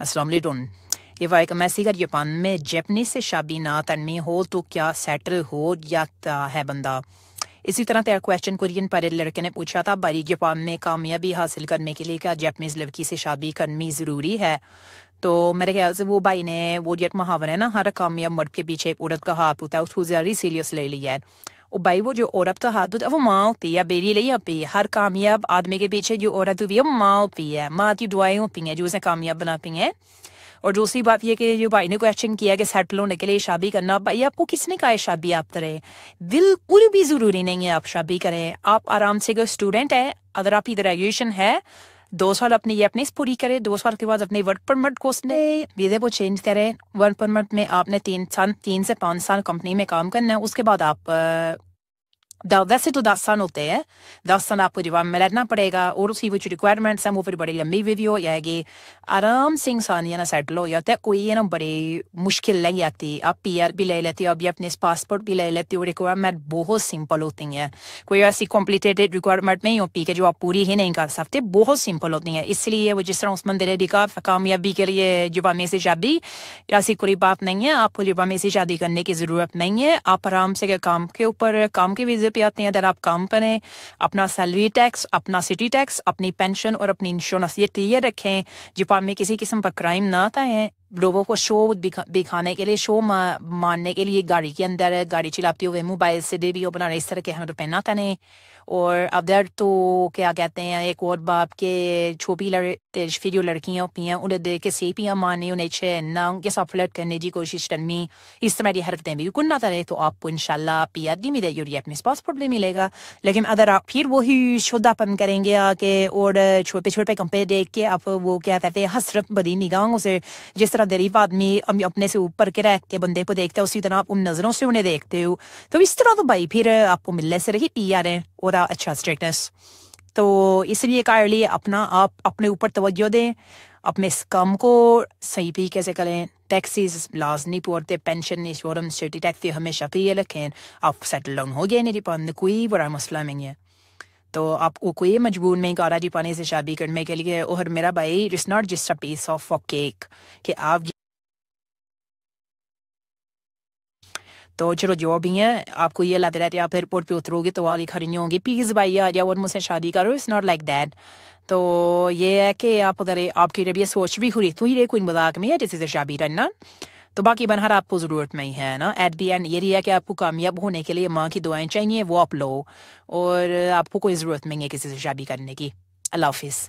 असलम ये मैसीगर जापान में जैपनीज से शादी ना तनमी हो तो क्या सेटल हो जाता है बंदा इसी तरह तेरा क्वेश्चन कुरियन पर लड़के ने पूछा था बारी जापान में कामयाबी हासिल करने के लिए क्या जैपनीज़ लड़की से शादी करनी ज़रूरी है तो मेरे ख्याल से वो भाई ने वो जेट महावर है ना हर कामयाब मर्द के पीछे एक औरत का हाथ होता है उसको ज़्यादा सीरियस ले लिया है भाई वो जो औरत तो हाथ वो माओ पी है बेरी लिया पी हर कामयाब आदमी के पीछे जो औरत हुई है माओ पी है माँ की दुआएं पी है जो उसे कामयाब पी है और दूसरी बात यह कि जो भाई ने क्वेश्चन किया कि सेटल होने के लिए शादी करना भाई आपको किसने कहा है शादी आप करें बिल्कुल भी ज़रूरी नहीं है आप शादी करें आप आराम से अगर स्टूडेंट है अगर आपकी ग्रेजुएशन है दो साल अपनी ये अपनी पूरी करें दो साल के बाद अपने वर्क परमिट को उसने वीज़े को चेंज करें वर्क परमिट में आपने तीन साल तीन से पाँच साल कंपनी में काम करना है उसके बाद आप वैसे तो दस साल होते हैं दस साल आपको जवाब में रहना पड़ेगा और उसकी कुछ रिक्वायरमेंट्स हैं वो फिर बड़ी लंबी वीडियो हो जाएगी आराम से इंसान ये ना सेटल हो जाता है कोई ना बड़ी मुश्किल नहीं आती आप पी आर भी ले लेते हो अभी अपने पासपोर्ट भी ले लेते हो रिक्वायरमेंट बहुत सिंपल होती है कोई ऐसी कॉम्प्लिकेटेड रिक्वायरमेंट नहीं हो पी के जो आप पूरी ही नहीं कर सकते बहुत सिंपल होती है इसलिए वो जिस तरह उस्मान दरेडी का कामयाबी के लिए जुबा में से शादी ऐसी कोई बात नहीं है आपको जुबा में से शादी करने की ज़रूरत नहीं है आप आराम से काम के ऊपर काम के भी पे आते हैं अगर आप काम करें अपना सैलरी टैक्स अपना सिटी टैक्स अपनी पेंशन और अपनी इंश्योरेंस ये क्लियर रखें जापान में किसी किस्म का क्राइम ना आता है लोगों को शो दिखा, दिखाने के लिए शो मारने मानने के लिए गाड़ी के अंदर गाड़ी चलाते हुए मोबाइल से बना रहे इस तरह के हमें पहना था और अदर तो क्या कहते हैं एक और बाप के छोटी लड़ फिर लड़कियाँ होती हैं उन्हें देख के से पियाँ मारने उन्हें ना उनके साथ फ्लर्ट करने की कोशिश करनी इस तरह की हरकतें भी कुन्ना करें तो आपको इन पी आर मिले मिलेगी और अपने पासपोर्ट भी मिलेगा लेकिन अगर आप फिर वही शुद्धापन करेंगे आके और छोटे छोटे कंपे देख के आप वो क्या कहते हैं हसरत बदी निगाहों से जिस तरह तरह गरीब आदमी अपने से ऊपर के रहते बंदे को देखता है उसी तरह आप उन नजरों से उन्हें देखते हो तो इस तरह तो भाई फिर आपको मिलने से रही पी आर और अच्छा स्ट्रेटनेस तो इसलिए कायरली अपना आप अपने ऊपर तवज्जो दें अपने इस काम को सही भी से करें टैक्सीज लाजनी पोरते पेंशन इंश्योरेंस टैक्सी हमेशा पी तो रखें आप सेटल डाउन हो गए मेरी पान कोई बड़ा मसला नहीं है तो आपको कोई मजबूर नहीं कारा जी पानी से शादी करने के लिए और मेरा भाई it's not just a piece of a cake कि आप तो चलो जो भी है आपको ये लग रहा है आप एयरपोर्ट पे उतरोगे तो वाली खड़ी होंगी प्लीज़ भाई आ जाओ और मुझसे शादी करो इट्स नॉट लाइक दैट तो ये है कि आप अगर आपकी रबियत सोच भी हुई तो ही कोई मजाक में है जैसे शादी करना तो बाकी बनहर आपको ज़रूरत नहीं है ना एट दी एंड ये रही है कि आपको कामयाब होने के लिए माँ की दुआएं चाहिए वो आप लो और आपको कोई ज़रूरत नहीं है किसी से शादी करने की अल्लाह हाफिज़